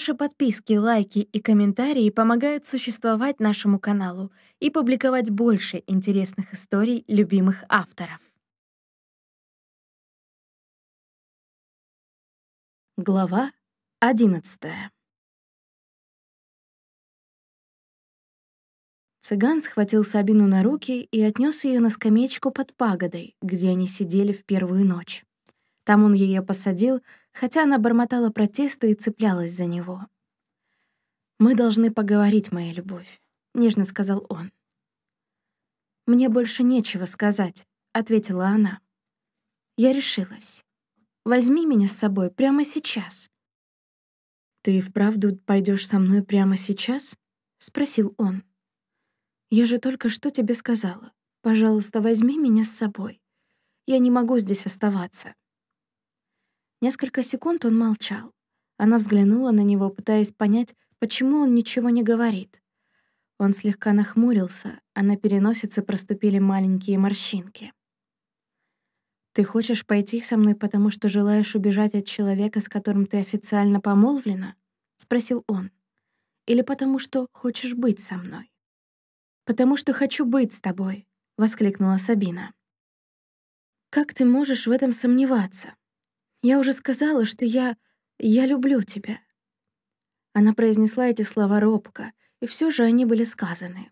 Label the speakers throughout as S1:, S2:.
S1: Ваши подписки, лайки и комментарии помогают существовать нашему каналу и публиковать больше интересных историй любимых авторов. Глава 11 Цыган схватил Сабину на руки и отнес ее на скамеечку под пагодой, где они сидели в первую ночь. Там он ее посадил, хотя она бормотала протесты и цеплялась за него. «Мы должны поговорить, моя любовь», — нежно сказал он. «Мне больше нечего сказать», — ответила она. «Я решилась. Возьми меня с собой прямо сейчас». «Ты и вправду пойдешь со мной прямо сейчас?» — спросил он. «Я же только что тебе сказала. Пожалуйста, возьми меня с собой. Я не могу здесь оставаться». Несколько секунд он молчал. Она взглянула на него, пытаясь понять, почему он ничего не говорит. Он слегка нахмурился, а на переносице проступили маленькие морщинки. «Ты хочешь пойти со мной, потому что желаешь убежать от человека, с которым ты официально помолвлена?» — спросил он. «Или потому что хочешь быть со мной?» «Потому что хочу быть с тобой», — воскликнула Сабина. «Как ты можешь в этом сомневаться? Я уже сказала, что я... я люблю тебя». Она произнесла эти слова робко, и все же они были сказаны.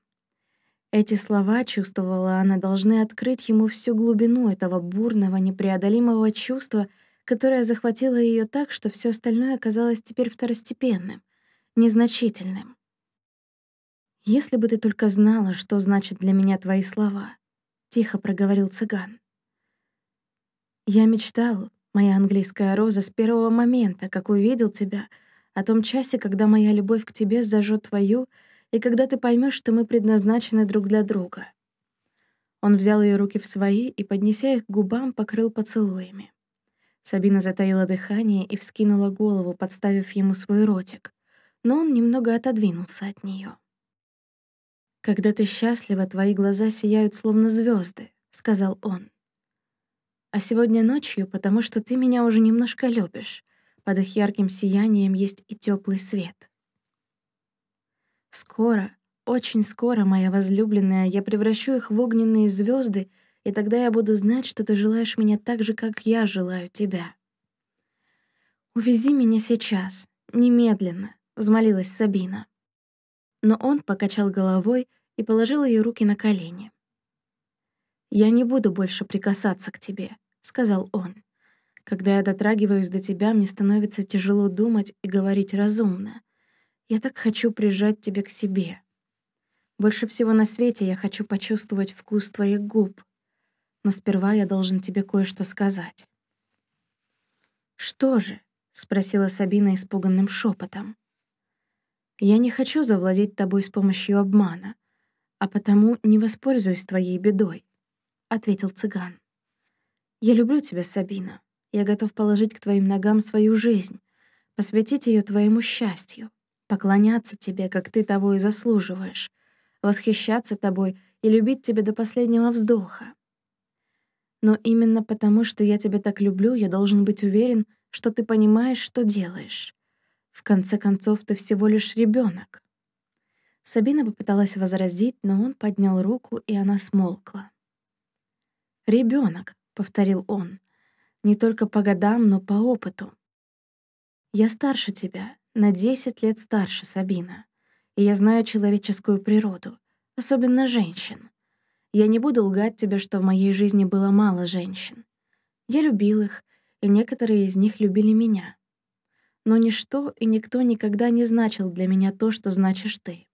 S1: Эти слова, чувствовала она, должны открыть ему всю глубину этого бурного, непреодолимого чувства, которое захватило ее так, что все остальное оказалось теперь второстепенным, незначительным. «Если бы ты только знала, что значит для меня твои слова», — тихо проговорил цыган. «Я мечтал, Моя английская роза с первого момента, как увидел тебя, о том часе, когда моя любовь к тебе зажжет твою, и когда ты поймешь, что мы предназначены друг для друга». Он взял ее руки в свои и, поднеся их к губам, покрыл поцелуями. Сабина затаила дыхание и вскинула голову, подставив ему свой ротик, но он немного отодвинулся от нее. «Когда ты счастлива, твои глаза сияют словно звезды, сказал он. А сегодня ночью, потому что ты меня уже немножко любишь. Под их ярким сиянием есть и теплый свет. Скоро, очень скоро, моя возлюбленная, я превращу их в огненные звезды, и тогда я буду знать, что ты желаешь меня так же, как я желаю тебя. «Увези меня сейчас, немедленно», — взмолилась Сабина. Но он покачал головой и положил ее руки на колени. «Я не буду больше прикасаться к тебе», — сказал он. «Когда я дотрагиваюсь до тебя, мне становится тяжело думать и говорить разумно. Я так хочу прижать тебя к себе. Больше всего на свете я хочу почувствовать вкус твоих губ. Но сперва я должен тебе кое-что сказать». «Что же?» — спросила Сабина испуганным шепотом. «Я не хочу завладеть тобой с помощью обмана, а потому не воспользуюсь твоей бедой. — ответил цыган. «Я люблю тебя, Сабина. Я готов положить к твоим ногам свою жизнь, посвятить ее твоему счастью, поклоняться тебе, как ты того и заслуживаешь, восхищаться тобой и любить тебя до последнего вздоха. Но именно потому, что я тебя так люблю, я должен быть уверен, что ты понимаешь, что делаешь. В конце концов, ты всего лишь ребенок. Сабина попыталась возразить, но он поднял руку, и она смолкла. «Ребенок», — повторил он, — «не только по годам, но по опыту». «Я старше тебя, на 10 лет старше Сабина, и я знаю человеческую природу, особенно женщин. Я не буду лгать тебе, что в моей жизни было мало женщин. Я любил их, и некоторые из них любили меня. Но ничто и никто никогда не значил для меня то, что значишь ты.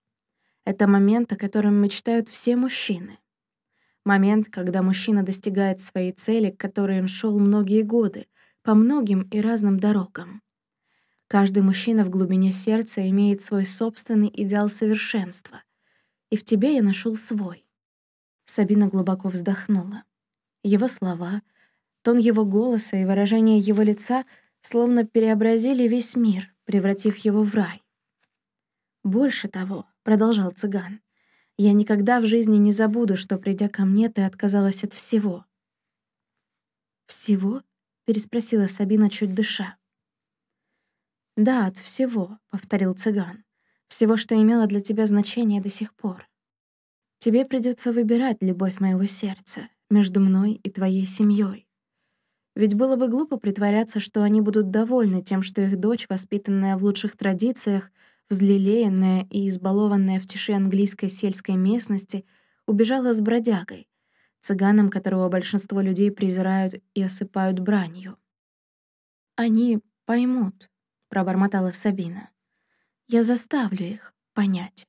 S1: Это момент, о котором мечтают все мужчины. Момент, когда мужчина достигает своей цели, к которой он шел многие годы, по многим и разным дорогам. Каждый мужчина в глубине сердца имеет свой собственный идеал совершенства. И в тебе я нашел свой. Сабина глубоко вздохнула. Его слова, тон его голоса и выражение его лица словно переобразили весь мир, превратив его в рай. «Больше того», — продолжал цыган, я никогда в жизни не забуду, что, придя ко мне, ты отказалась от всего». «Всего?» — переспросила Сабина, чуть дыша. «Да, от всего», — повторил цыган. «Всего, что имело для тебя значение до сих пор. Тебе придется выбирать любовь моего сердца между мной и твоей семьей. Ведь было бы глупо притворяться, что они будут довольны тем, что их дочь, воспитанная в лучших традициях, взлелеянная и избалованная в тиши английской сельской местности, убежала с бродягой, цыганом, которого большинство людей презирают и осыпают бранью. «Они поймут», — пробормотала Сабина. «Я заставлю их понять».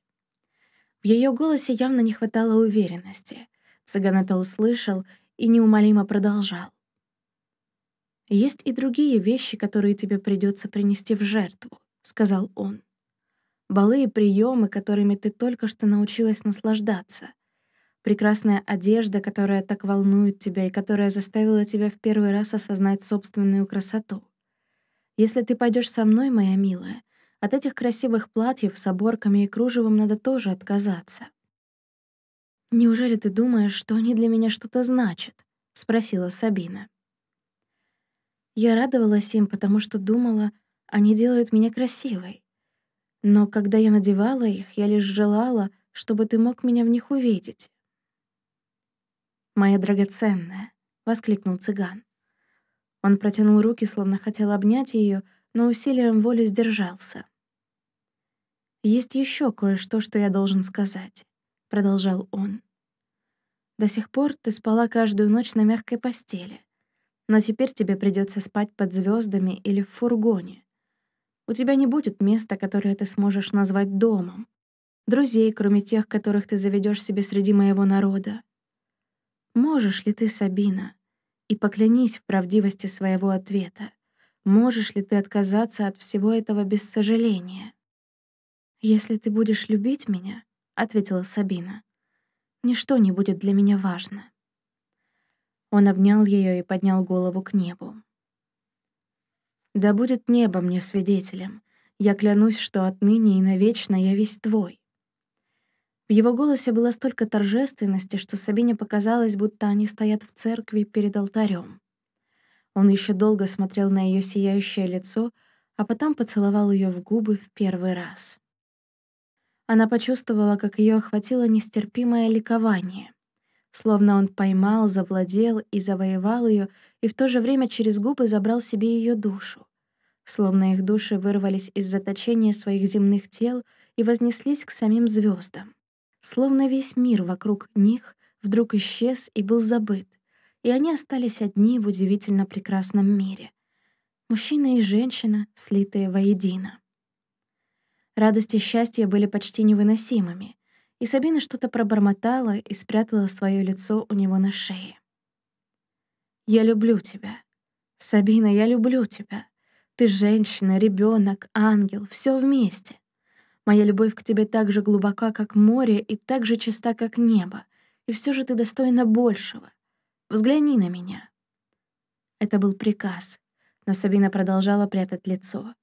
S1: В ее голосе явно не хватало уверенности. Цыган это услышал и неумолимо продолжал. «Есть и другие вещи, которые тебе придется принести в жертву», — сказал он балы и приемы, которыми ты только что научилась наслаждаться. Прекрасная одежда, которая так волнует тебя и которая заставила тебя в первый раз осознать собственную красоту. Если ты пойдешь со мной, моя милая, от этих красивых платьев с оборками и кружевом надо тоже отказаться. «Неужели ты думаешь, что они для меня что-то значат?» — спросила Сабина. Я радовалась им, потому что думала, они делают меня красивой. Но когда я надевала их, я лишь желала, чтобы ты мог меня в них увидеть. «Моя драгоценная!» — воскликнул цыган. Он протянул руки, словно хотел обнять ее, но усилием воли сдержался. «Есть еще кое-что, что я должен сказать», — продолжал он. «До сих пор ты спала каждую ночь на мягкой постели, но теперь тебе придется спать под звездами или в фургоне, у тебя не будет места, которое ты сможешь назвать домом. Друзей, кроме тех, которых ты заведешь себе среди моего народа. Можешь ли ты, Сабина, и поклянись в правдивости своего ответа, можешь ли ты отказаться от всего этого без сожаления? «Если ты будешь любить меня», — ответила Сабина, — «ничто не будет для меня важно». Он обнял ее и поднял голову к небу. Да будет небо мне свидетелем. Я клянусь, что отныне и навечно я весь твой». В его голосе было столько торжественности, что Сабине показалось, будто они стоят в церкви перед алтарем. Он еще долго смотрел на ее сияющее лицо, а потом поцеловал ее в губы в первый раз. Она почувствовала, как ее охватило нестерпимое ликование. Словно он поймал, завладел и завоевал ее, и в то же время через губы забрал себе ее душу словно их души вырвались из заточения своих земных тел и вознеслись к самим звездам, словно весь мир вокруг них вдруг исчез и был забыт, и они остались одни в удивительно прекрасном мире. Мужчина и женщина, слитые воедино. Радость и счастье были почти невыносимыми, и Сабина что-то пробормотала и спрятала свое лицо у него на шее. «Я люблю тебя. Сабина, я люблю тебя», ты женщина, ребенок, ангел, все вместе. Моя любовь к тебе так же глубока, как море, и так же чиста, как небо. И все же ты достойна большего. Взгляни на меня». Это был приказ, но Сабина продолжала прятать лицо.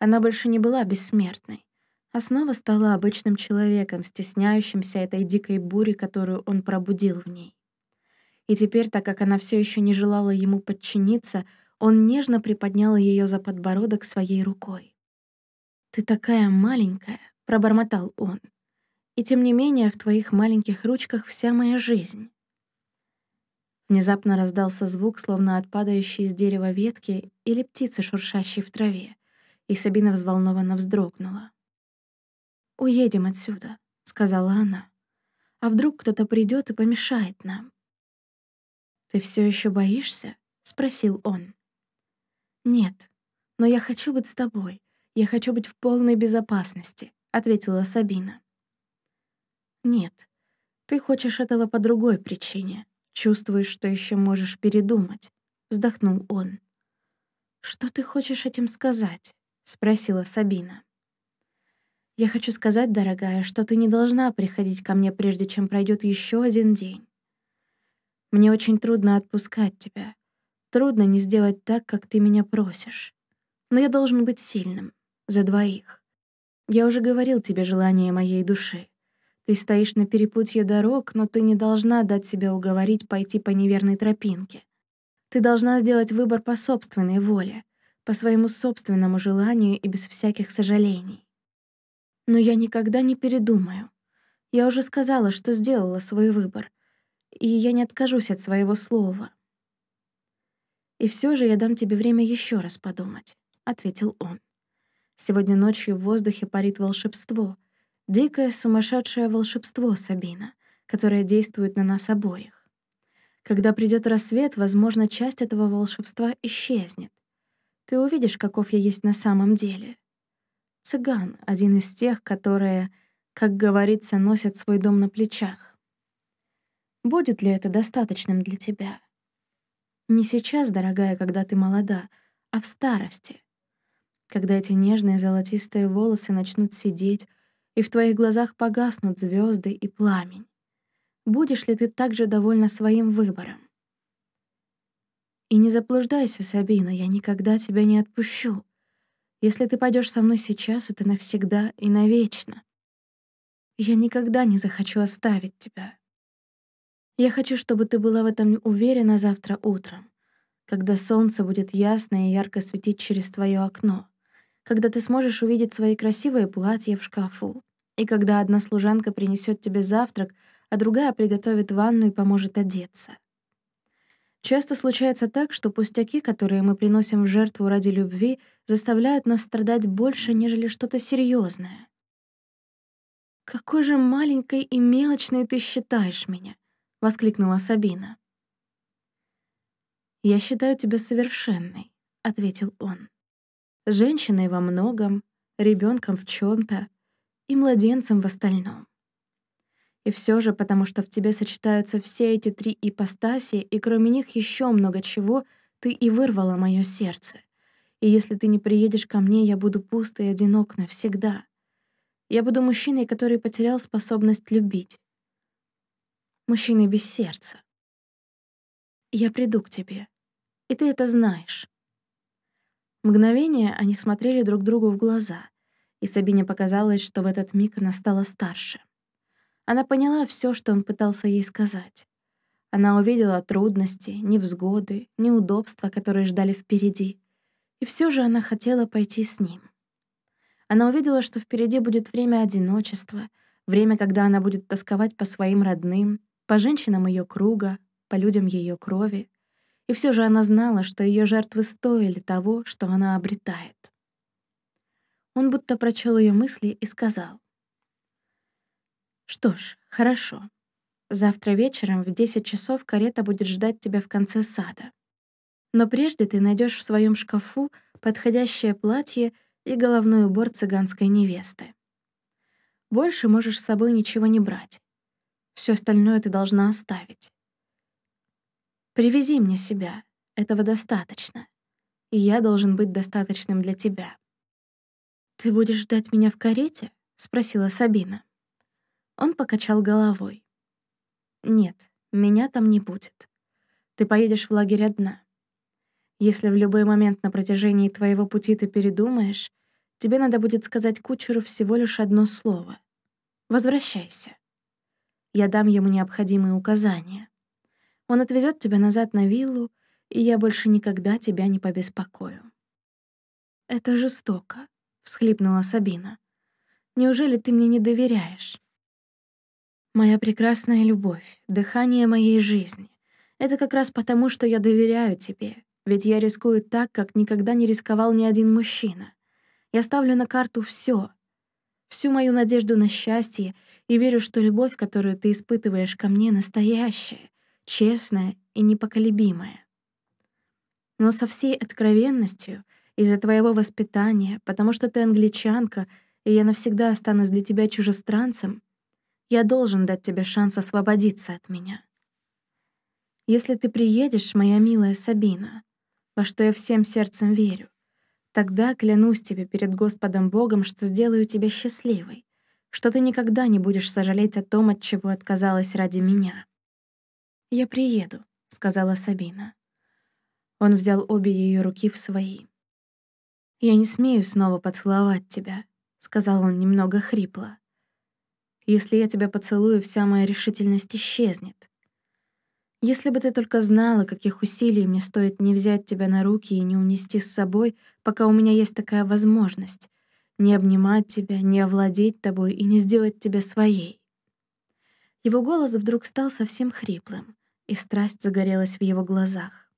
S1: Она больше не была бессмертной, а снова стала обычным человеком, стесняющимся этой дикой бури, которую он пробудил в ней. И теперь, так как она все еще не желала ему подчиниться, он нежно приподнял ее за подбородок своей рукой. «Ты такая маленькая», — пробормотал он. «И тем не менее в твоих маленьких ручках вся моя жизнь». Внезапно раздался звук, словно от падающей с дерева ветки или птицы, шуршащей в траве, и Сабина взволнованно вздрогнула. «Уедем отсюда», — сказала она. «А вдруг кто-то придет и помешает нам?» «Ты все еще боишься?» — спросил он. «Нет, но я хочу быть с тобой. Я хочу быть в полной безопасности», — ответила Сабина. «Нет, ты хочешь этого по другой причине. Чувствуешь, что еще можешь передумать», — вздохнул он. «Что ты хочешь этим сказать?» — спросила Сабина. «Я хочу сказать, дорогая, что ты не должна приходить ко мне, прежде чем пройдет еще один день. Мне очень трудно отпускать тебя, Трудно не сделать так, как ты меня просишь. Но я должен быть сильным. За двоих. Я уже говорил тебе желание моей души. Ты стоишь на перепутье дорог, но ты не должна дать себя уговорить пойти по неверной тропинке. Ты должна сделать выбор по собственной воле, по своему собственному желанию и без всяких сожалений. Но я никогда не передумаю. Я уже сказала, что сделала свой выбор. И я не откажусь от своего слова. «И все же я дам тебе время еще раз подумать», — ответил он. «Сегодня ночью в воздухе парит волшебство, дикое сумасшедшее волшебство, Сабина, которое действует на нас обоих. Когда придет рассвет, возможно, часть этого волшебства исчезнет. Ты увидишь, каков я есть на самом деле. Цыган — один из тех, которые, как говорится, носят свой дом на плечах. Будет ли это достаточным для тебя?» Не сейчас, дорогая, когда ты молода, а в старости. Когда эти нежные золотистые волосы начнут сидеть, и в твоих глазах погаснут звезды и пламень. Будешь ли ты также довольна своим выбором? И не заблуждайся, Сабина, я никогда тебя не отпущу. Если ты пойдешь со мной сейчас, это навсегда и навечно. Я никогда не захочу оставить тебя. Я хочу, чтобы ты была в этом уверена завтра утром, когда солнце будет ясно и ярко светить через твое окно, когда ты сможешь увидеть свои красивые платья в шкафу, и когда одна служанка принесет тебе завтрак, а другая приготовит ванну и поможет одеться. Часто случается так, что пустяки, которые мы приносим в жертву ради любви, заставляют нас страдать больше, нежели что-то серьезное. «Какой же маленькой и мелочной ты считаешь меня!» — воскликнула Сабина. «Я считаю тебя совершенной», — ответил он. «Женщиной во многом, ребенком в чем то и младенцем в остальном. И все же, потому что в тебе сочетаются все эти три ипостаси, и кроме них еще много чего, ты и вырвала мое сердце. И если ты не приедешь ко мне, я буду пуст и одинок навсегда. Я буду мужчиной, который потерял способность любить. Мужчины без сердца. Я приду к тебе, и ты это знаешь. Мгновение они смотрели друг другу в глаза, и Сабине показалось, что в этот миг она стала старше. Она поняла все, что он пытался ей сказать. Она увидела трудности, невзгоды, неудобства, которые ждали впереди. И все же она хотела пойти с ним. Она увидела, что впереди будет время одиночества, время, когда она будет тосковать по своим родным, по женщинам ее круга, по людям ее крови. И все же она знала, что ее жертвы стоили того, что она обретает. Он будто прочел ее мысли и сказал. «Что ж, хорошо. Завтра вечером в 10 часов карета будет ждать тебя в конце сада. Но прежде ты найдешь в своем шкафу подходящее платье и головной убор цыганской невесты. Больше можешь с собой ничего не брать. Все остальное ты должна оставить. Привези мне себя. Этого достаточно. И я должен быть достаточным для тебя. «Ты будешь ждать меня в карете?» — спросила Сабина. Он покачал головой. «Нет, меня там не будет. Ты поедешь в лагерь одна. Если в любой момент на протяжении твоего пути ты передумаешь, тебе надо будет сказать кучеру всего лишь одно слово. Возвращайся. Я дам ему необходимые указания. Он отвезет тебя назад на виллу, и я больше никогда тебя не побеспокою». «Это жестоко», — всхлипнула Сабина. «Неужели ты мне не доверяешь?» «Моя прекрасная любовь, дыхание моей жизни. Это как раз потому, что я доверяю тебе, ведь я рискую так, как никогда не рисковал ни один мужчина. Я ставлю на карту все, всю мою надежду на счастье и верю, что любовь, которую ты испытываешь ко мне, настоящая, честная и непоколебимая. Но со всей откровенностью, из-за твоего воспитания, потому что ты англичанка, и я навсегда останусь для тебя чужестранцем, я должен дать тебе шанс освободиться от меня. Если ты приедешь, моя милая Сабина, во что я всем сердцем верю, Тогда клянусь тебе перед Господом Богом, что сделаю тебя счастливой, что ты никогда не будешь сожалеть о том, от чего отказалась ради меня». «Я приеду», — сказала Сабина. Он взял обе ее руки в свои. «Я не смею снова поцеловать тебя», — сказал он немного хрипло. «Если я тебя поцелую, вся моя решительность исчезнет. Если бы ты только знала, каких усилий мне стоит не взять тебя на руки и не унести с собой, пока у меня есть такая возможность. Не обнимать тебя, не овладеть тобой и не сделать тебя своей. Его голос вдруг стал совсем хриплым, и страсть загорелась в его глазах.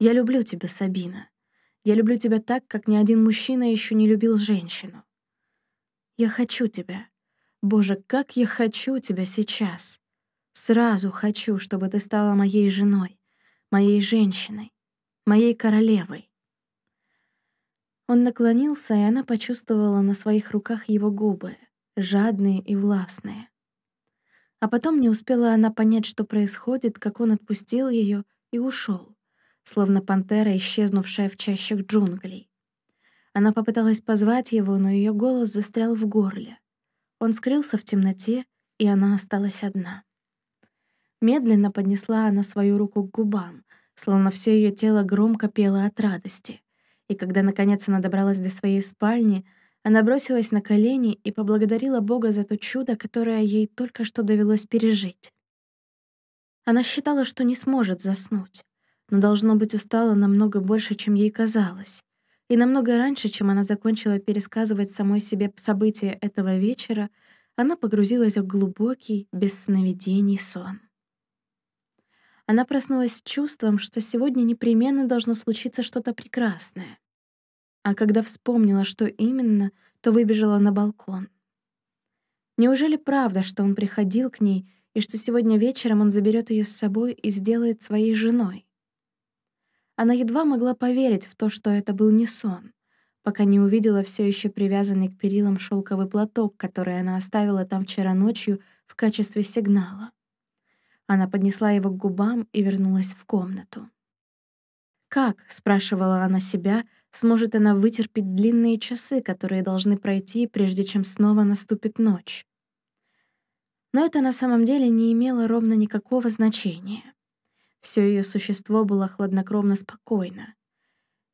S1: «Я люблю тебя, Сабина. Я люблю тебя так, как ни один мужчина еще не любил женщину. Я хочу тебя. Боже, как я хочу тебя сейчас!» Сразу хочу, чтобы ты стала моей женой, моей женщиной, моей королевой». Он наклонился, и она почувствовала на своих руках его губы, жадные и властные. А потом не успела она понять, что происходит, как он отпустил ее и ушел, словно пантера, исчезнувшая в чащах джунглей. Она попыталась позвать его, но ее голос застрял в горле. Он скрылся в темноте, и она осталась одна. Медленно поднесла она свою руку к губам, словно все ее тело громко пело от радости. И когда, наконец, она добралась до своей спальни, она бросилась на колени и поблагодарила Бога за то чудо, которое ей только что довелось пережить. Она считала, что не сможет заснуть, но, должно быть, устала намного больше, чем ей казалось. И намного раньше, чем она закончила пересказывать самой себе события этого вечера, она погрузилась в глубокий, без сновидений сон. Она проснулась с чувством, что сегодня непременно должно случиться что-то прекрасное. А когда вспомнила, что именно, то выбежала на балкон. Неужели правда, что он приходил к ней и что сегодня вечером он заберет ее с собой и сделает своей женой? Она едва могла поверить в то, что это был не сон, пока не увидела все еще привязанный к перилам шелковый платок, который она оставила там вчера ночью в качестве сигнала. Она поднесла его к губам и вернулась в комнату. «Как?» — спрашивала она себя, сможет она вытерпеть длинные часы, которые должны пройти, прежде чем снова наступит ночь. Но это на самом деле не имело ровно никакого значения. Все ее существо было хладнокровно спокойно,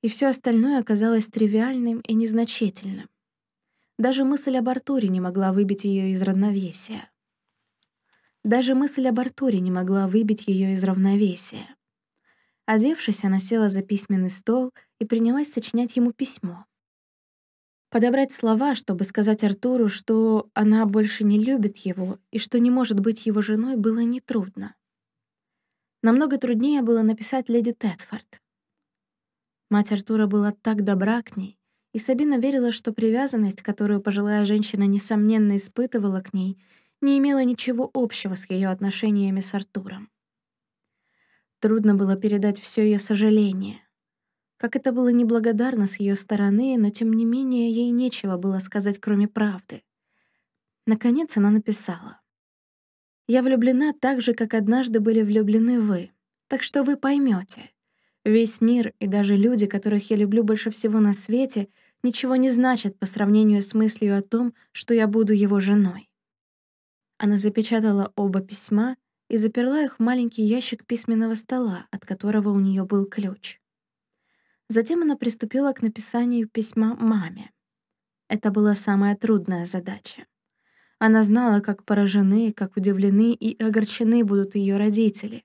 S1: и все остальное оказалось тривиальным и незначительным. Даже мысль об Артуре не могла выбить ее из равновесия. Даже мысль об Артуре не могла выбить ее из равновесия. Одевшись, она села за письменный стол и принялась сочинять ему письмо. Подобрать слова, чтобы сказать Артуру, что она больше не любит его и что не может быть его женой, было нетрудно. Намного труднее было написать леди Тетфорд. Мать Артура была так добра к ней, и Сабина верила, что привязанность, которую пожилая женщина, несомненно, испытывала к ней — не имела ничего общего с ее отношениями с Артуром. Трудно было передать все ее сожаление. Как это было неблагодарно с ее стороны, но тем не менее ей нечего было сказать, кроме правды. Наконец она написала. «Я влюблена так же, как однажды были влюблены вы, так что вы поймете. Весь мир и даже люди, которых я люблю больше всего на свете, ничего не значат по сравнению с мыслью о том, что я буду его женой. Она запечатала оба письма и заперла их в маленький ящик письменного стола, от которого у нее был ключ. Затем она приступила к написанию письма маме. Это была самая трудная задача. Она знала, как поражены, как удивлены и огорчены будут ее родители.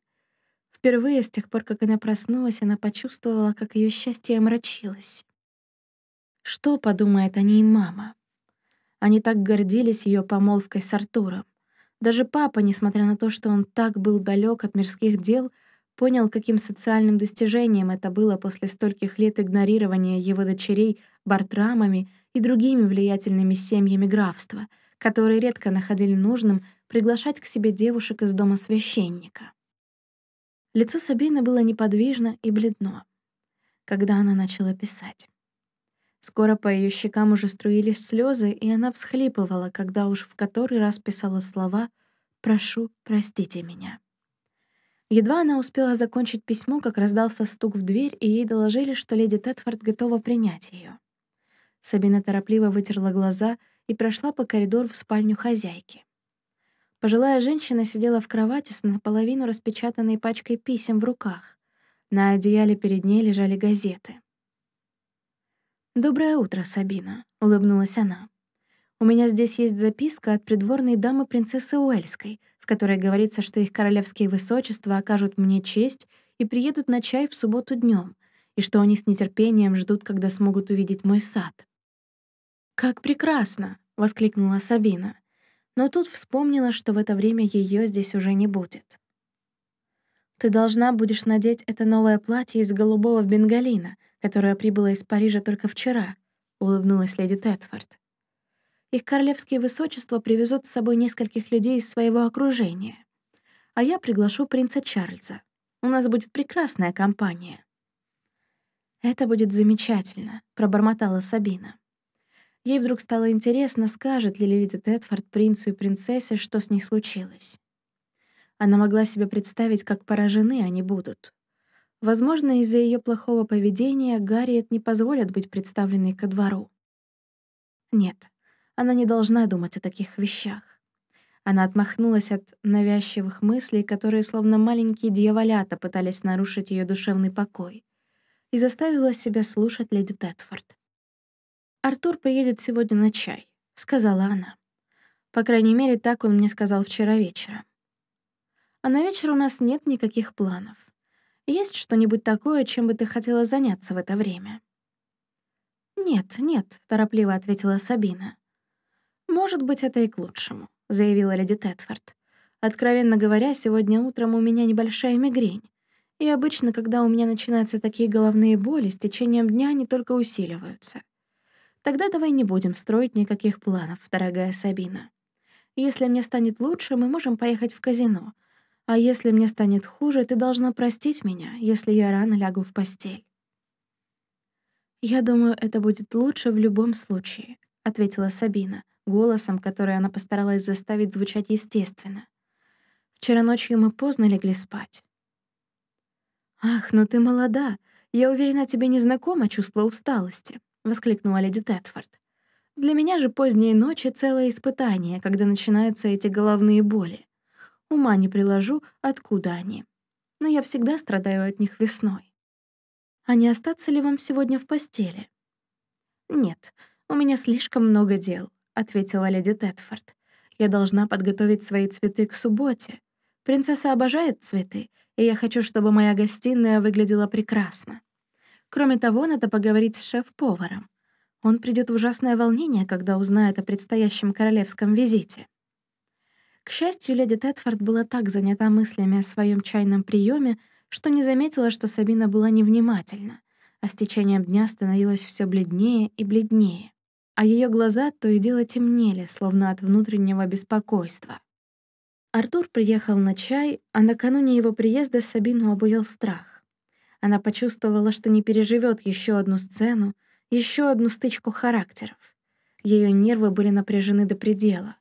S1: Впервые с тех пор, как она проснулась, она почувствовала, как ее счастье омрачилось. Что подумает о ней мама? Они так гордились ее помолвкой с Артуром. Даже папа, несмотря на то, что он так был далек от мирских дел, понял, каким социальным достижением это было после стольких лет игнорирования его дочерей бартрамами и другими влиятельными семьями графства, которые редко находили нужным приглашать к себе девушек из дома священника. Лицо Сабины было неподвижно и бледно, когда она начала писать. Скоро по ее щекам уже струились слезы, и она всхлипывала, когда уж в который раз писала слова «Прошу, простите меня». Едва она успела закончить письмо, как раздался стук в дверь, и ей доложили, что леди Тетфорд готова принять ее. Сабина торопливо вытерла глаза и прошла по коридору в спальню хозяйки. Пожилая женщина сидела в кровати с наполовину распечатанной пачкой писем в руках. На одеяле перед ней лежали газеты. «Доброе утро, Сабина», — улыбнулась она. «У меня здесь есть записка от придворной дамы принцессы Уэльской, в которой говорится, что их королевские высочества окажут мне честь и приедут на чай в субботу днем, и что они с нетерпением ждут, когда смогут увидеть мой сад». «Как прекрасно!» — воскликнула Сабина. Но тут вспомнила, что в это время ее здесь уже не будет. «Ты должна будешь надеть это новое платье из голубого бенгалина, которая прибыла из Парижа только вчера», — улыбнулась леди Тетфорд. «Их королевские высочества привезут с собой нескольких людей из своего окружения. А я приглашу принца Чарльза. У нас будет прекрасная компания». «Это будет замечательно», — пробормотала Сабина. Ей вдруг стало интересно, скажет ли Лилита Тетфорд принцу и принцессе, что с ней случилось. Она могла себе представить, как поражены они будут. Возможно, из-за ее плохого поведения Гарриет не позволят быть представленной ко двору. Нет, она не должна думать о таких вещах. Она отмахнулась от навязчивых мыслей, которые словно маленькие дьяволята пытались нарушить ее душевный покой, и заставила себя слушать леди Тетфорд. «Артур приедет сегодня на чай», — сказала она. «По крайней мере, так он мне сказал вчера вечером. А на вечер у нас нет никаких планов. Есть что-нибудь такое, чем бы ты хотела заняться в это время?» «Нет, нет», — торопливо ответила Сабина. «Может быть, это и к лучшему», — заявила леди Тетфорд. «Откровенно говоря, сегодня утром у меня небольшая мигрень. И обычно, когда у меня начинаются такие головные боли, с течением дня они только усиливаются. Тогда давай не будем строить никаких планов, дорогая Сабина. Если мне станет лучше, мы можем поехать в казино, а если мне станет хуже, ты должна простить меня, если я рано лягу в постель». «Я думаю, это будет лучше в любом случае», — ответила Сабина, голосом, который она постаралась заставить звучать естественно. «Вчера ночью мы поздно легли спать». «Ах, но ну ты молода. Я уверена, тебе не знакомо чувство усталости», — воскликнула леди Тетфорд. «Для меня же поздние ночи — целое испытание, когда начинаются эти головные боли. Ума не приложу, откуда они. Но я всегда страдаю от них весной. А не остаться ли вам сегодня в постели? Нет, у меня слишком много дел, ответила леди Тетфорд. Я должна подготовить свои цветы к субботе. Принцесса обожает цветы, и я хочу, чтобы моя гостиная выглядела прекрасно. Кроме того, надо поговорить с шеф-поваром. Он придет в ужасное волнение, когда узнает о предстоящем королевском визите. К счастью, леди Тетфорд была так занята мыслями о своем чайном приеме, что не заметила, что Сабина была невнимательна, а с течением дня становилась все бледнее и бледнее, а ее глаза то и дело темнели, словно от внутреннего беспокойства. Артур приехал на чай, а накануне его приезда Сабину обуял страх. Она почувствовала, что не переживет еще одну сцену, еще одну стычку характеров. Ее нервы были напряжены до предела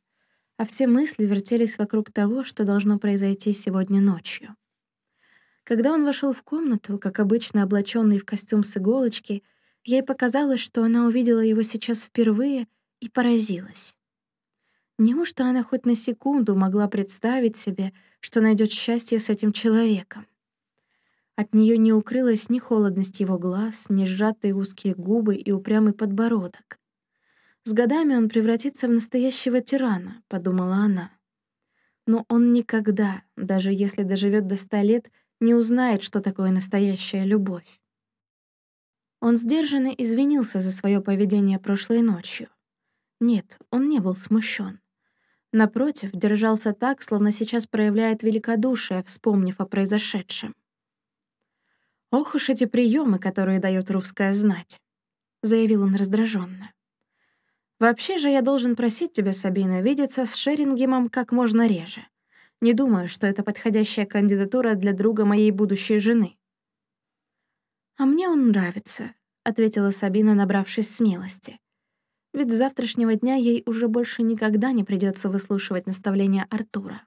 S1: а все мысли вертелись вокруг того, что должно произойти сегодня ночью. Когда он вошел в комнату, как обычно облаченный в костюм с иголочки, ей показалось, что она увидела его сейчас впервые и поразилась. Неужто она хоть на секунду могла представить себе, что найдет счастье с этим человеком? От нее не укрылась ни холодность его глаз, ни сжатые узкие губы и упрямый подбородок. С годами он превратится в настоящего тирана, подумала она. Но он никогда, даже если доживет до ста лет, не узнает, что такое настоящая любовь. Он сдержанно извинился за свое поведение прошлой ночью. Нет, он не был смущен. Напротив, держался так, словно сейчас проявляет великодушие, вспомнив о произошедшем. «Ох уж эти приемы, которые дает русская знать», — заявил он раздраженно. Вообще же я должен просить тебя, Сабина, видеться с Шерингемом как можно реже. Не думаю, что это подходящая кандидатура для друга моей будущей жены». «А мне он нравится», — ответила Сабина, набравшись смелости. Ведь с завтрашнего дня ей уже больше никогда не придется выслушивать наставления Артура.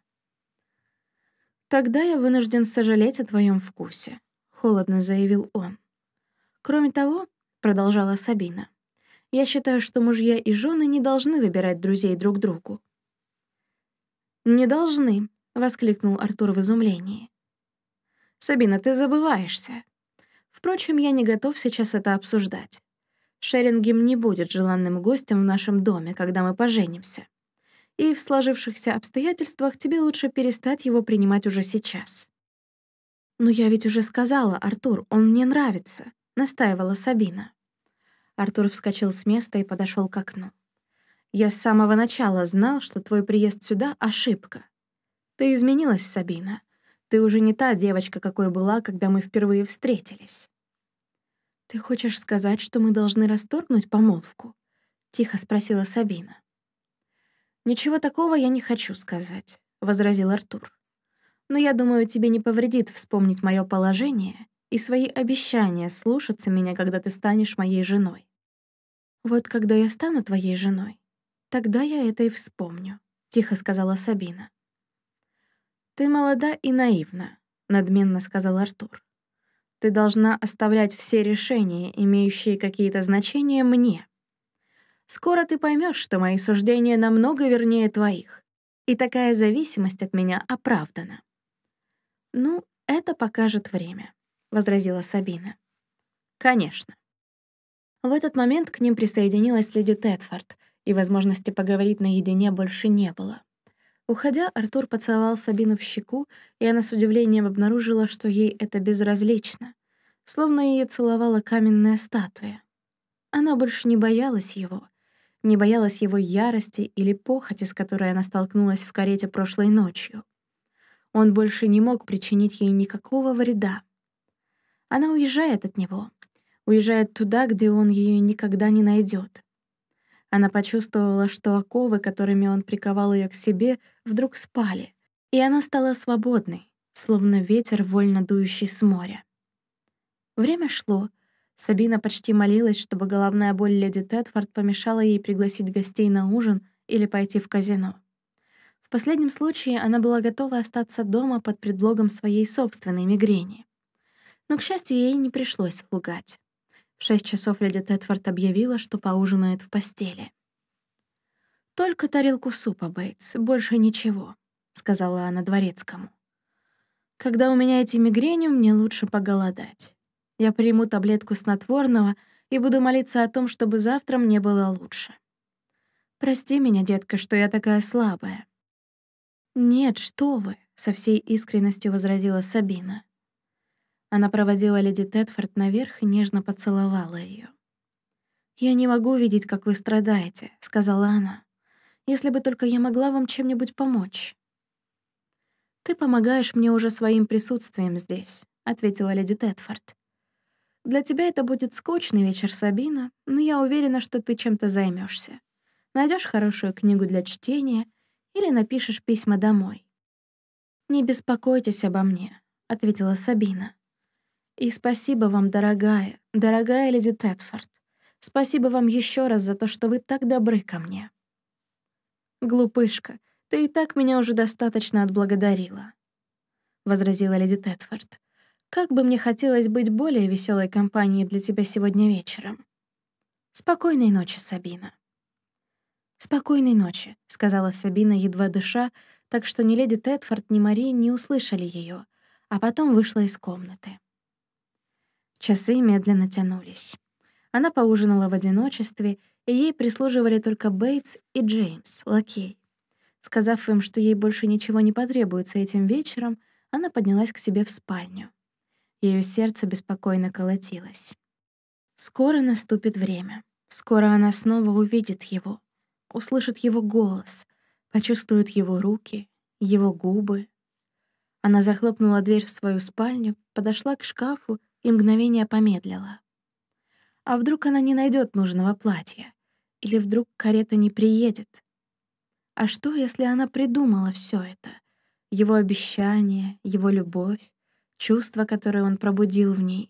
S1: «Тогда я вынужден сожалеть о твоем вкусе», — холодно заявил он. «Кроме того», — продолжала Сабина, я считаю, что мужья и жены не должны выбирать друзей друг другу». «Не должны», — воскликнул Артур в изумлении. «Сабина, ты забываешься. Впрочем, я не готов сейчас это обсуждать. Шерингем не будет желанным гостем в нашем доме, когда мы поженимся. И в сложившихся обстоятельствах тебе лучше перестать его принимать уже сейчас». «Но я ведь уже сказала, Артур, он мне нравится», — настаивала Сабина. Артур вскочил с места и подошел к окну. «Я с самого начала знал, что твой приезд сюда — ошибка. Ты изменилась, Сабина. Ты уже не та девочка, какой была, когда мы впервые встретились». «Ты хочешь сказать, что мы должны расторгнуть помолвку?» — тихо спросила Сабина. «Ничего такого я не хочу сказать», — возразил Артур. «Но я думаю, тебе не повредит вспомнить мое положение и свои обещания слушаться меня, когда ты станешь моей женой. Вот когда я стану твоей женой, тогда я это и вспомню», — тихо сказала Сабина. «Ты молода и наивна», — надменно сказал Артур. «Ты должна оставлять все решения, имеющие какие-то значения, мне. Скоро ты поймешь, что мои суждения намного вернее твоих, и такая зависимость от меня оправдана». «Ну, это покажет время возразила Сабина. «Конечно». В этот момент к ним присоединилась леди Тедфорд, и возможности поговорить наедине больше не было. Уходя, Артур поцеловал Сабину в щеку, и она с удивлением обнаружила, что ей это безразлично, словно ее целовала каменная статуя. Она больше не боялась его, не боялась его ярости или похоти, с которой она столкнулась в карете прошлой ночью. Он больше не мог причинить ей никакого вреда. Она уезжает от него, уезжает туда, где он ее никогда не найдет. Она почувствовала, что оковы, которыми он приковал ее к себе, вдруг спали, и она стала свободной, словно ветер, вольно дующий с моря. Время шло. Сабина почти молилась, чтобы головная боль леди Тетфорд помешала ей пригласить гостей на ужин или пойти в казино. В последнем случае она была готова остаться дома под предлогом своей собственной мигрени но, к счастью, ей не пришлось лгать. В шесть часов леди Тетфорд объявила, что поужинает в постели. «Только тарелку супа, Бейтс, больше ничего», — сказала она дворецкому. «Когда у меня эти мигрени, мне лучше поголодать. Я приму таблетку снотворного и буду молиться о том, чтобы завтра мне было лучше. Прости меня, детка, что я такая слабая». «Нет, что вы», — со всей искренностью возразила Сабина. Она проводила леди Тедфорд наверх и нежно поцеловала ее. «Я не могу видеть, как вы страдаете», — сказала она. «Если бы только я могла вам чем-нибудь помочь». «Ты помогаешь мне уже своим присутствием здесь», — ответила леди Тедфорд. «Для тебя это будет скучный вечер, Сабина, но я уверена, что ты чем-то займешься. Найдешь хорошую книгу для чтения или напишешь письма домой». «Не беспокойтесь обо мне», — ответила Сабина. И спасибо вам, дорогая, дорогая леди Тетфорд. Спасибо вам еще раз за то, что вы так добры ко мне. Глупышка, ты и так меня уже достаточно отблагодарила, возразила леди Тетфорд. Как бы мне хотелось быть более веселой компанией для тебя сегодня вечером. Спокойной ночи, Сабина. «Спокойной ночи», — сказала Сабина, едва дыша, так что ни леди Тетфорд, ни Мария не услышали ее, а потом вышла из комнаты. Часы медленно тянулись. Она поужинала в одиночестве, и ей прислуживали только Бейтс и Джеймс, лакей. Сказав им, что ей больше ничего не потребуется этим вечером, она поднялась к себе в спальню. Ее сердце беспокойно колотилось. Скоро наступит время. Скоро она снова увидит его, услышит его голос, почувствует его руки, его губы. Она захлопнула дверь в свою спальню, подошла к шкафу и мгновение помедлила. А вдруг она не найдет нужного платья? Или вдруг карета не приедет? А что, если она придумала все это? Его обещание, его любовь, чувства, которые он пробудил в ней.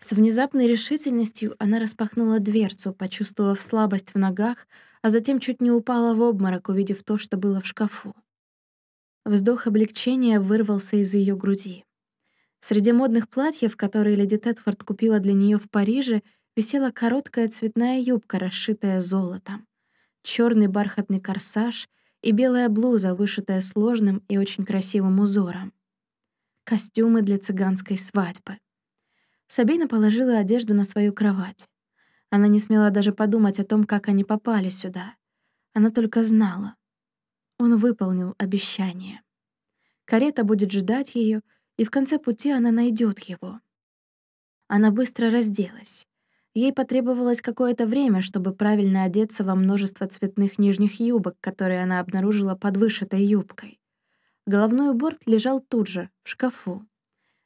S1: С внезапной решительностью она распахнула дверцу, почувствовав слабость в ногах, а затем чуть не упала в обморок, увидев то, что было в шкафу. Вздох облегчения вырвался из ее груди. Среди модных платьев, которые леди Тетфорд купила для нее в Париже, висела короткая цветная юбка, расшитая золотом, черный бархатный корсаж и белая блуза, вышитая сложным и очень красивым узором. Костюмы для цыганской свадьбы. Сабина положила одежду на свою кровать. Она не смела даже подумать о том, как они попали сюда. Она только знала. Он выполнил обещание. Карета будет ждать ее, и в конце пути она найдет его. Она быстро разделась. Ей потребовалось какое-то время, чтобы правильно одеться во множество цветных нижних юбок, которые она обнаружила под вышитой юбкой. Головной убор лежал тут же, в шкафу.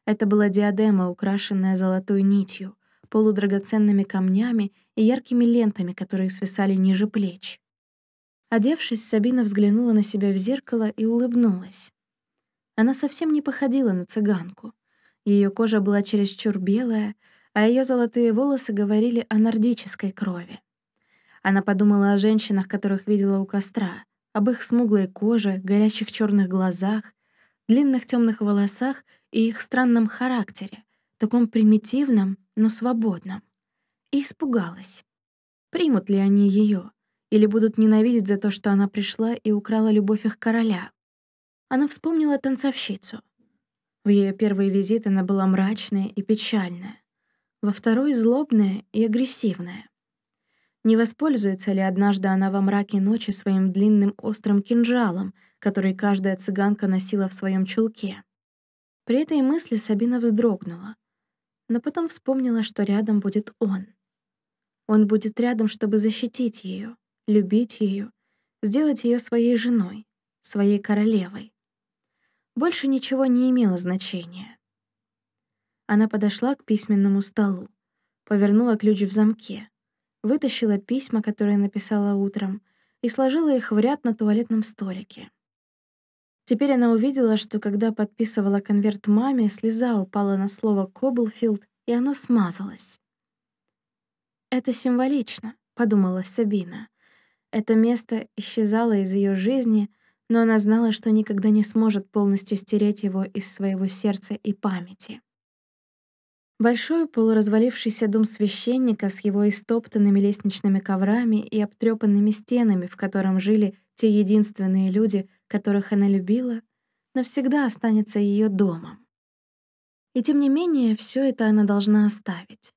S1: Это была диадема, украшенная золотой нитью, полудрагоценными камнями и яркими лентами, которые свисали ниже плеч. Одевшись, Сабина взглянула на себя в зеркало и улыбнулась. Она совсем не походила на цыганку. Ее кожа была чересчур белая, а ее золотые волосы говорили о нордической крови. Она подумала о женщинах, которых видела у костра, об их смуглой коже, горящих черных глазах, длинных темных волосах и их странном характере, таком примитивном, но свободном. И испугалась. Примут ли они ее, Или будут ненавидеть за то, что она пришла и украла любовь их короля, она вспомнила танцовщицу. В ее первый визит она была мрачная и печальная, во второй — злобная и агрессивная. Не воспользуется ли однажды она во мраке ночи своим длинным острым кинжалом, который каждая цыганка носила в своем чулке? При этой мысли Сабина вздрогнула, но потом вспомнила, что рядом будет он. Он будет рядом, чтобы защитить ее, любить ее, сделать ее своей женой, своей королевой. Больше ничего не имело значения. Она подошла к письменному столу, повернула ключ в замке, вытащила письма, которые написала утром, и сложила их в ряд на туалетном столике. Теперь она увидела, что когда подписывала конверт маме, слеза упала на слово «Коблфилд», и оно смазалось. «Это символично», — подумала Сабина. Это место исчезало из ее жизни, но она знала, что никогда не сможет полностью стереть его из своего сердца и памяти. Большой полуразвалившийся дом священника с его истоптанными лестничными коврами и обтрепанными стенами, в котором жили те единственные люди, которых она любила, навсегда останется ее домом. И тем не менее, все это она должна оставить.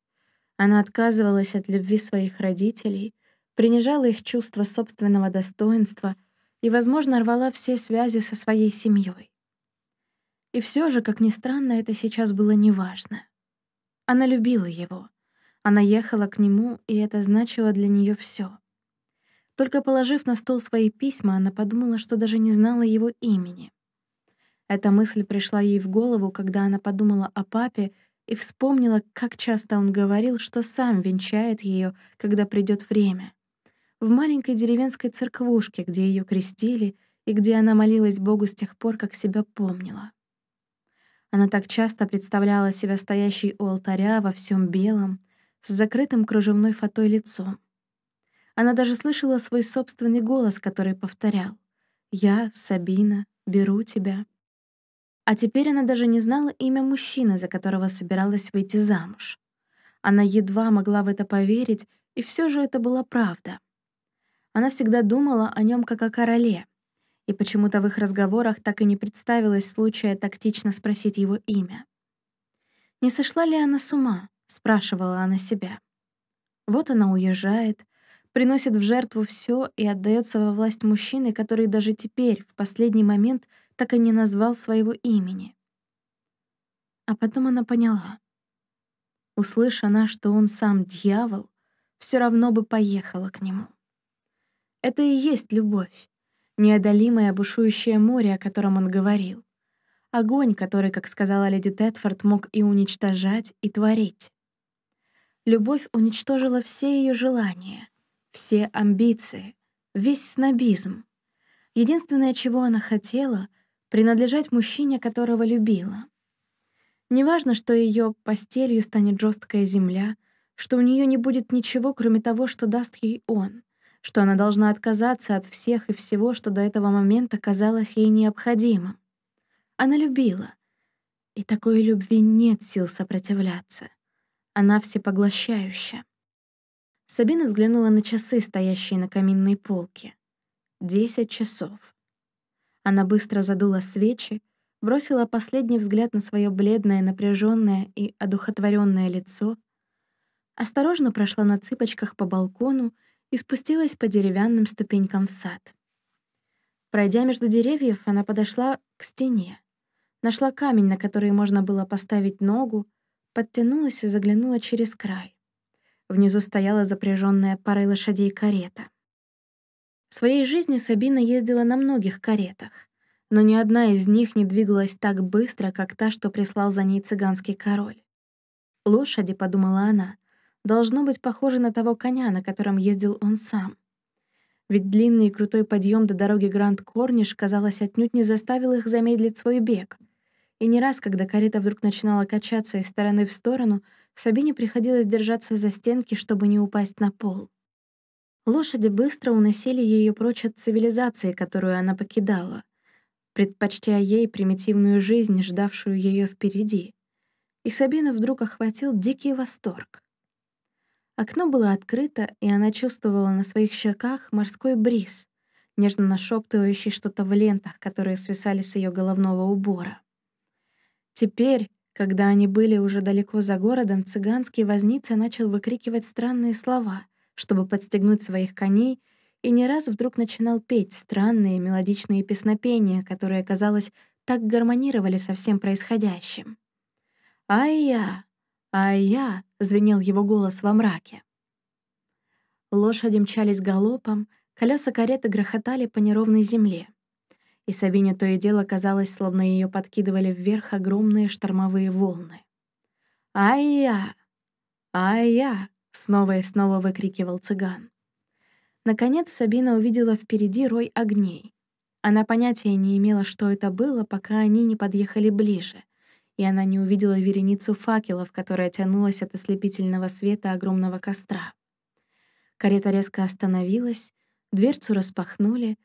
S1: Она отказывалась от любви своих родителей, принижала их чувство собственного достоинства — и, возможно, рвала все связи со своей семьей. И все же, как ни странно, это сейчас было неважно. Она любила его. Она ехала к нему, и это значило для нее все. Только положив на стол свои письма, она подумала, что даже не знала его имени. Эта мысль пришла ей в голову, когда она подумала о папе и вспомнила, как часто он говорил, что сам венчает ее, когда придет время — в маленькой деревенской церквушке, где ее крестили и где она молилась Богу с тех пор, как себя помнила. Она так часто представляла себя стоящей у алтаря во всем белом, с закрытым кружевной фатой лицом. Она даже слышала свой собственный голос, который повторял «Я, Сабина, беру тебя». А теперь она даже не знала имя мужчины, за которого собиралась выйти замуж. Она едва могла в это поверить, и все же это была правда. Она всегда думала о нем как о короле, и почему-то в их разговорах так и не представилось случая тактично спросить его имя. «Не сошла ли она с ума?» — спрашивала она себя. Вот она уезжает, приносит в жертву все и отдается во власть мужчины, который даже теперь, в последний момент, так и не назвал своего имени. А потом она поняла. Услыша она, что он сам дьявол, все равно бы поехала к нему. Это и есть любовь, неодолимое бушующее море, о котором он говорил. Огонь, который, как сказала леди Тетфорд, мог и уничтожать, и творить. Любовь уничтожила все ее желания, все амбиции, весь снобизм. Единственное, чего она хотела — принадлежать мужчине, которого любила. Неважно, что ее постелью станет жесткая земля, что у нее не будет ничего, кроме того, что даст ей он что она должна отказаться от всех и всего, что до этого момента казалось ей необходимым. Она любила, и такой любви нет сил сопротивляться. Она всепоглощающая. Сабина взглянула на часы, стоящие на каминной полке. Десять часов. Она быстро задула свечи, бросила последний взгляд на свое бледное, напряженное и одухотворенное лицо, осторожно прошла на цыпочках по балкону и спустилась по деревянным ступенькам в сад. Пройдя между деревьев, она подошла к стене. Нашла камень, на который можно было поставить ногу, подтянулась и заглянула через край. Внизу стояла запряженная парой лошадей карета. В своей жизни Сабина ездила на многих каретах, но ни одна из них не двигалась так быстро, как та, что прислал за ней цыганский король. «Лошади», — подумала она, должно быть похоже на того коня, на котором ездил он сам. Ведь длинный и крутой подъем до дороги Гранд-Корниш, казалось, отнюдь не заставил их замедлить свой бег. И не раз, когда карета вдруг начинала качаться из стороны в сторону, Сабине приходилось держаться за стенки, чтобы не упасть на пол. Лошади быстро уносили ее прочь от цивилизации, которую она покидала, предпочтя ей примитивную жизнь, ждавшую ее впереди. И Сабину вдруг охватил дикий восторг. Окно было открыто, и она чувствовала на своих щеках морской бриз, нежно нашептывающий что-то в лентах, которые свисали с ее головного убора. Теперь, когда они были уже далеко за городом, цыганский возница начал выкрикивать странные слова, чтобы подстегнуть своих коней, и не раз вдруг начинал петь странные мелодичные песнопения, которые, казалось, так гармонировали со всем происходящим. «Ай-я!» «А я!» — звенел его голос во мраке. Лошади мчались галопом, колеса кареты грохотали по неровной земле. И Сабине то и дело казалось, словно ее подкидывали вверх огромные штормовые волны. «Ай-я! Ай-я!» — снова и снова выкрикивал цыган. Наконец Сабина увидела впереди рой огней. Она понятия не имела, что это было, пока они не подъехали ближе и она не увидела вереницу факелов, которая тянулась от ослепительного света огромного костра. Карета резко остановилась, дверцу распахнули,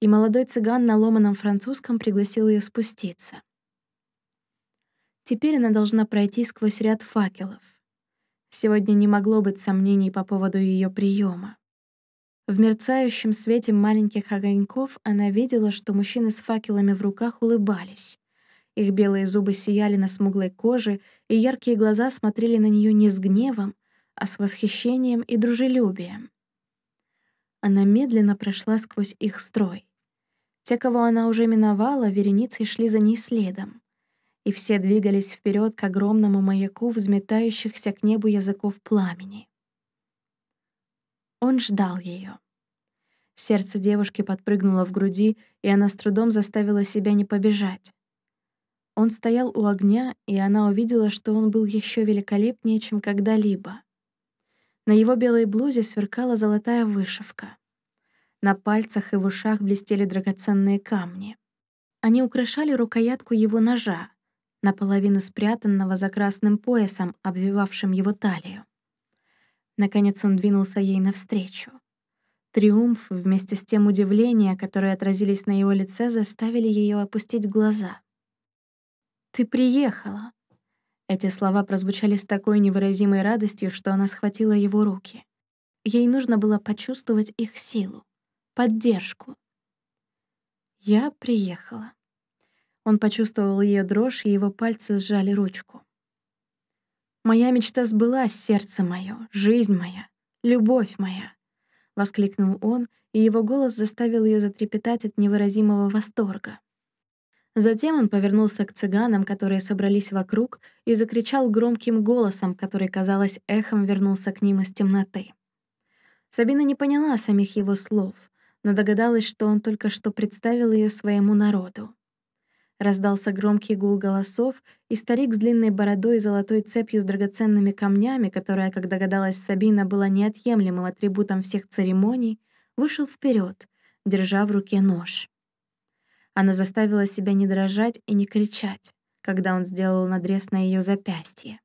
S1: и молодой цыган на ломаном французском пригласил ее спуститься. Теперь она должна пройти сквозь ряд факелов. Сегодня не могло быть сомнений по поводу ее приема. В мерцающем свете маленьких огоньков она видела, что мужчины с факелами в руках улыбались. Их белые зубы сияли на смуглой коже, и яркие глаза смотрели на нее не с гневом, а с восхищением и дружелюбием. Она медленно прошла сквозь их строй. Те, кого она уже миновала, вереницей шли за ней следом. И все двигались вперед к огромному маяку взметающихся к небу языков пламени. Он ждал ее. Сердце девушки подпрыгнуло в груди, и она с трудом заставила себя не побежать. Он стоял у огня, и она увидела, что он был еще великолепнее, чем когда-либо. На его белой блузе сверкала золотая вышивка. На пальцах и в ушах блестели драгоценные камни. Они украшали рукоятку его ножа, наполовину спрятанного за красным поясом, обвивавшим его талию. Наконец он двинулся ей навстречу. Триумф вместе с тем удивление, которые отразились на его лице, заставили ее опустить глаза. «Ты приехала!» Эти слова прозвучали с такой невыразимой радостью, что она схватила его руки. Ей нужно было почувствовать их силу, поддержку. «Я приехала». Он почувствовал ее дрожь, и его пальцы сжали ручку. «Моя мечта сбылась, сердце мое, жизнь моя, любовь моя!» — воскликнул он, и его голос заставил ее затрепетать от невыразимого восторга. Затем он повернулся к цыганам, которые собрались вокруг, и закричал громким голосом, который, казалось, эхом вернулся к ним из темноты. Сабина не поняла самих его слов, но догадалась, что он только что представил ее своему народу. Раздался громкий гул голосов, и старик с длинной бородой и золотой цепью с драгоценными камнями, которая, как догадалась Сабина, была неотъемлемым атрибутом всех церемоний, вышел вперед, держа в руке нож. Она заставила себя не дрожать и не кричать, когда он сделал надрез на ее запястье.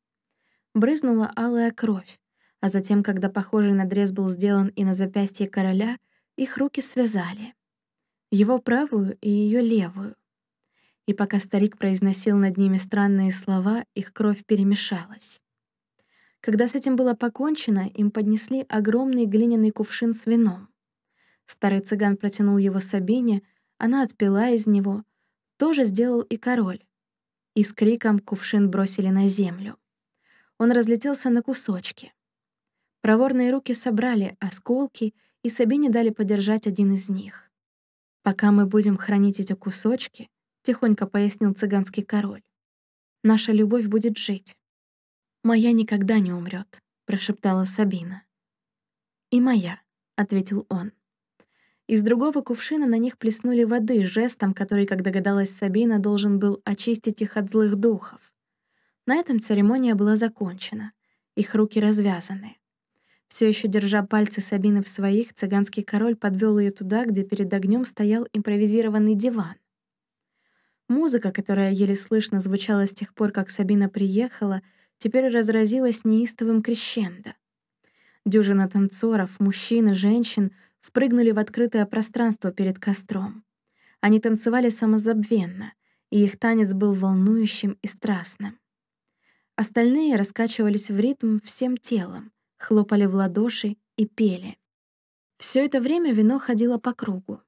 S1: Брызнула алая кровь, а затем, когда похожий надрез был сделан и на запястье короля, их руки связали. Его правую и ее левую. И пока старик произносил над ними странные слова, их кровь перемешалась. Когда с этим было покончено, им поднесли огромный глиняный кувшин с вином. Старый цыган протянул его Сабине — она отпила из него. То же сделал и король. И с криком кувшин бросили на землю. Он разлетелся на кусочки. Проворные руки собрали осколки, и Сабине дали подержать один из них. «Пока мы будем хранить эти кусочки», — тихонько пояснил цыганский король, — «наша любовь будет жить». «Моя никогда не умрет», — прошептала Сабина. «И моя», — ответил он. Из другого кувшина на них плеснули воды жестом, который, как догадалась Сабина, должен был очистить их от злых духов. На этом церемония была закончена. Их руки развязаны. Все еще держа пальцы Сабины в своих, цыганский король подвел ее туда, где перед огнем стоял импровизированный диван. Музыка, которая еле слышно звучала с тех пор, как Сабина приехала, теперь разразилась неистовым крещендо. Дюжина танцоров, мужчин и женщин — впрыгнули в открытое пространство перед костром. Они танцевали самозабвенно, и их танец был волнующим и страстным. Остальные раскачивались в ритм всем телом, хлопали в ладоши и пели. Все это время вино ходило по кругу.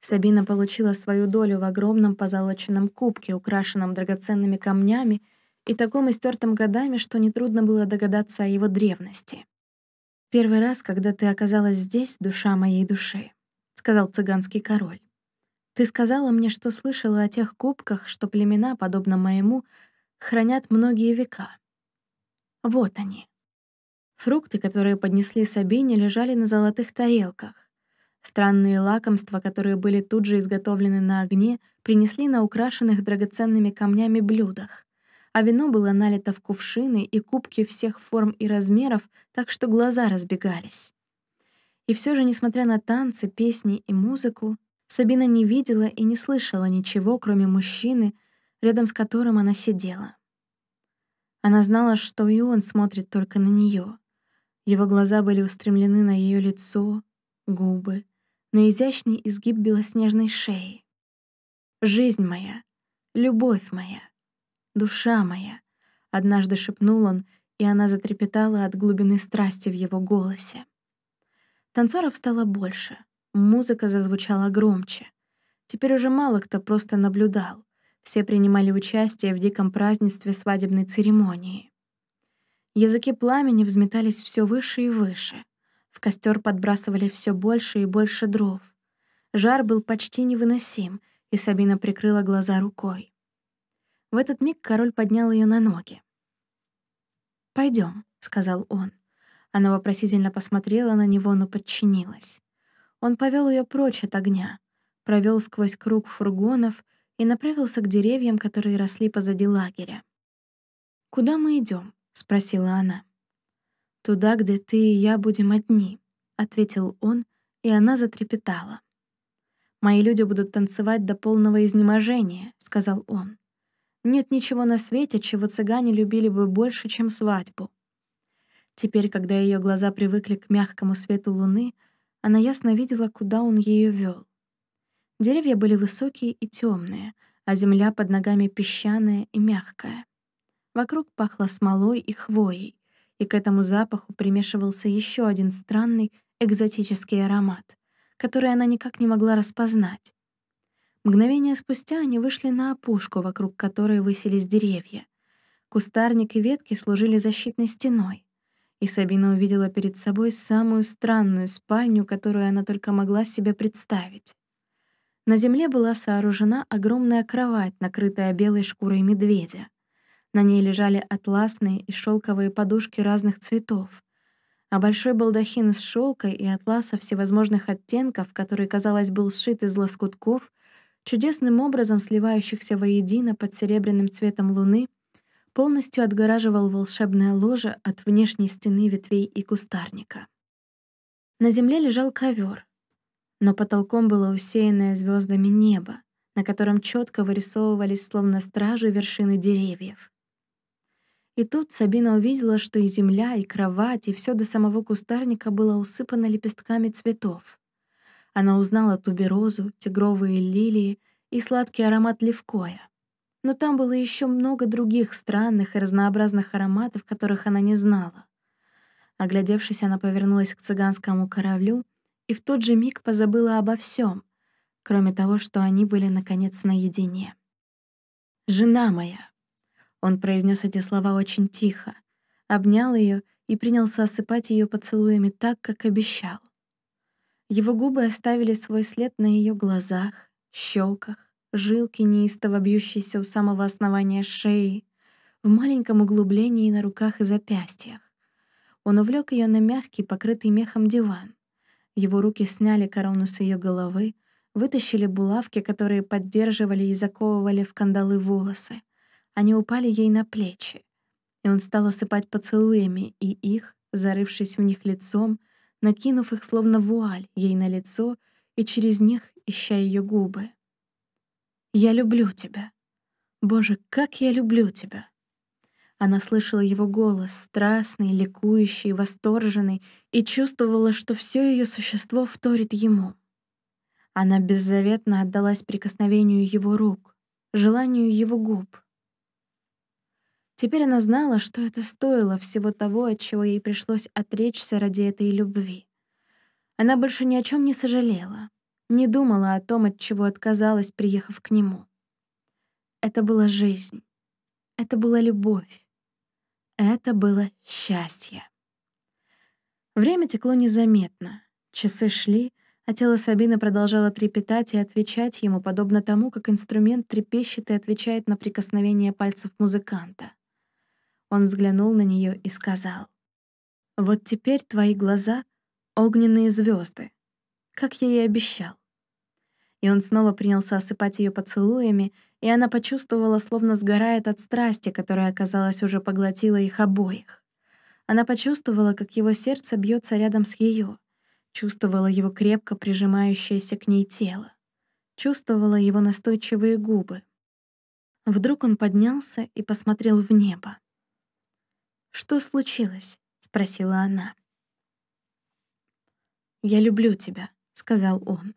S1: Сабина получила свою долю в огромном позолоченном кубке, украшенном драгоценными камнями и таком истертом годами, что нетрудно было догадаться о его древности первый раз, когда ты оказалась здесь, душа моей души», — сказал цыганский король. «Ты сказала мне, что слышала о тех кубках, что племена, подобно моему, хранят многие века. Вот они». Фрукты, которые поднесли Сабине, лежали на золотых тарелках. Странные лакомства, которые были тут же изготовлены на огне, принесли на украшенных драгоценными камнями блюдах а вино было налито в кувшины и кубки всех форм и размеров, так что глаза разбегались. И все же, несмотря на танцы, песни и музыку, Сабина не видела и не слышала ничего, кроме мужчины, рядом с которым она сидела. Она знала, что и он смотрит только на нее. Его глаза были устремлены на ее лицо, губы, на изящный изгиб белоснежной шеи. «Жизнь моя, любовь моя», душа моя!» — однажды шепнул он, и она затрепетала от глубины страсти в его голосе. Танцоров стало больше, музыка зазвучала громче. Теперь уже мало кто просто наблюдал. Все принимали участие в диком празднестве свадебной церемонии. Языки пламени взметались все выше и выше. В костер подбрасывали все больше и больше дров. Жар был почти невыносим, и Сабина прикрыла глаза рукой. В этот миг король поднял ее на ноги. Пойдем, сказал он. Она вопросительно посмотрела на него, но подчинилась. Он повел ее прочь от огня, провел сквозь круг фургонов и направился к деревьям, которые росли позади лагеря. «Куда мы идем? спросила она. «Туда, где ты и я будем одни», — ответил он, и она затрепетала. «Мои люди будут танцевать до полного изнеможения», — сказал он. Нет ничего на свете, чего цыгане любили бы больше, чем свадьбу. Теперь, когда ее глаза привыкли к мягкому свету луны, она ясно видела, куда он ее вел. Деревья были высокие и темные, а земля под ногами песчаная и мягкая. Вокруг пахло смолой и хвоей, и к этому запаху примешивался еще один странный экзотический аромат, который она никак не могла распознать. Мгновение спустя они вышли на опушку, вокруг которой высились деревья. Кустарник и ветки служили защитной стеной. И Сабина увидела перед собой самую странную спальню, которую она только могла себе представить. На земле была сооружена огромная кровать, накрытая белой шкурой медведя. На ней лежали атласные и шелковые подушки разных цветов, а большой балдахин из шелка и атласа всевозможных оттенков, который, казалось, был сшит из лоскутков, чудесным образом сливающихся воедино под серебряным цветом луны, полностью отгораживал волшебное ложе от внешней стены ветвей и кустарника. На земле лежал ковер, но потолком было усеянное звездами небо, на котором четко вырисовывались словно стражи вершины деревьев. И тут Сабина увидела, что и земля, и кровать, и все до самого кустарника было усыпано лепестками цветов. Она узнала туберозу, тигровые лилии и сладкий аромат левкоя. Но там было еще много других странных и разнообразных ароматов, которых она не знала. Оглядевшись, она повернулась к цыганскому кораблю и в тот же миг позабыла обо всем, кроме того, что они были, наконец, наедине. «Жена моя!» Он произнес эти слова очень тихо, обнял ее и принялся осыпать ее поцелуями так, как обещал. Его губы оставили свой след на ее глазах, щеках, жилке, неистово бьющейся у самого основания шеи, в маленьком углублении на руках и запястьях. Он увлек ее на мягкий, покрытый мехом диван. Его руки сняли корону с ее головы, вытащили булавки, которые поддерживали и заковывали в кандалы волосы. Они упали ей на плечи. И он стал осыпать поцелуями и их, зарывшись в них лицом, накинув их словно вуаль ей на лицо и через них ища ее губы. «Я люблю тебя. Боже, как я люблю тебя!» Она слышала его голос, страстный, ликующий, восторженный, и чувствовала, что все ее существо вторит ему. Она беззаветно отдалась прикосновению его рук, желанию его губ, Теперь она знала, что это стоило всего того, от чего ей пришлось отречься ради этой любви. Она больше ни о чем не сожалела, не думала о том, от чего отказалась, приехав к нему. Это была жизнь. Это была любовь. Это было счастье. Время текло незаметно. Часы шли, а тело Сабины продолжало трепетать и отвечать ему, подобно тому, как инструмент трепещет и отвечает на прикосновение пальцев музыканта. Он взглянул на нее и сказал, «Вот теперь твои глаза — огненные звезды, как я и обещал». И он снова принялся осыпать ее поцелуями, и она почувствовала, словно сгорает от страсти, которая, казалось, уже поглотила их обоих. Она почувствовала, как его сердце бьется рядом с ее, чувствовала его крепко прижимающееся к ней тело, чувствовала его настойчивые губы. Вдруг он поднялся и посмотрел в небо. «Что случилось?» — спросила она. «Я люблю тебя», — сказал он.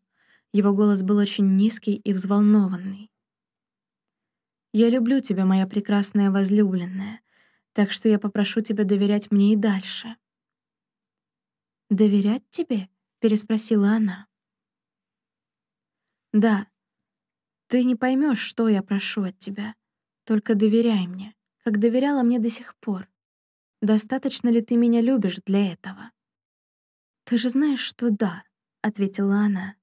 S1: Его голос был очень низкий и взволнованный. «Я люблю тебя, моя прекрасная возлюбленная, так что я попрошу тебя доверять мне и дальше». «Доверять тебе?» — переспросила она. «Да. Ты не поймешь, что я прошу от тебя. Только доверяй мне, как доверяла мне до сих пор достаточно ли ты меня любишь для этого?» «Ты же знаешь, что да», — ответила она.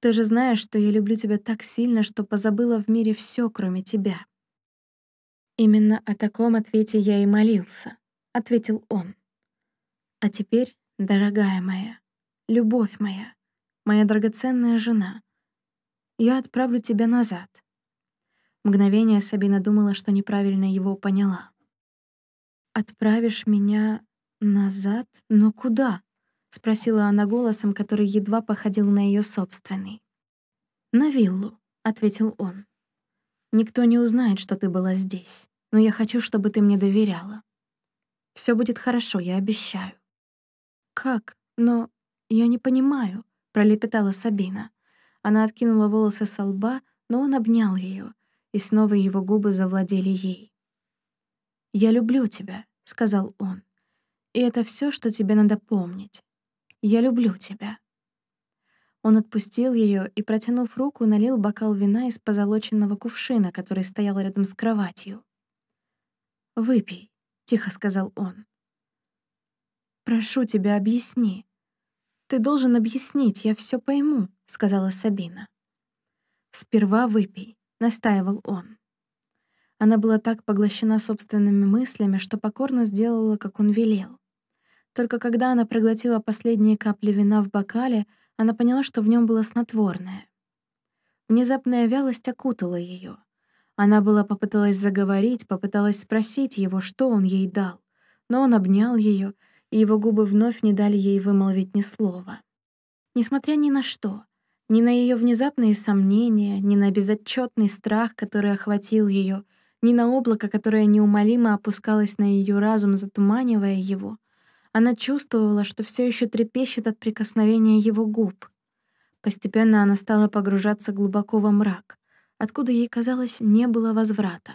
S1: «Ты же знаешь, что я люблю тебя так сильно, что позабыла в мире все, кроме тебя». «Именно о таком ответе я и молился», — ответил он. «А теперь, дорогая моя, любовь моя, моя драгоценная жена, я отправлю тебя назад». Мгновение Сабина думала, что неправильно его поняла. «Отправишь меня назад? Но куда?» — спросила она голосом, который едва походил на ее собственный. «На виллу», — ответил он. «Никто не узнает, что ты была здесь, но я хочу, чтобы ты мне доверяла. Все будет хорошо, я обещаю». «Как? Но я не понимаю», — пролепетала Сабина. Она откинула волосы со лба, но он обнял ее, и снова его губы завладели ей. «Я люблю тебя», — сказал он. «И это все, что тебе надо помнить. Я люблю тебя». Он отпустил ее и, протянув руку, налил бокал вина из позолоченного кувшина, который стоял рядом с кроватью. «Выпей», — тихо сказал он. «Прошу тебя, объясни. Ты должен объяснить, я все пойму», — сказала Сабина. «Сперва выпей», — настаивал он. Она была так поглощена собственными мыслями, что покорно сделала, как он велел. Только когда она проглотила последние капли вина в бокале, она поняла, что в нем было снотворное. Внезапная вялость окутала ее. Она была попыталась заговорить, попыталась спросить его, что он ей дал, но он обнял ее, и его губы вновь не дали ей вымолвить ни слова. Несмотря ни на что, ни на ее внезапные сомнения, ни на безотчетный страх, который охватил ее, ни на облако, которое неумолимо опускалось на ее разум, затуманивая его. Она чувствовала, что все еще трепещет от прикосновения его губ. Постепенно она стала погружаться глубоко во мрак, откуда ей казалось не было возврата.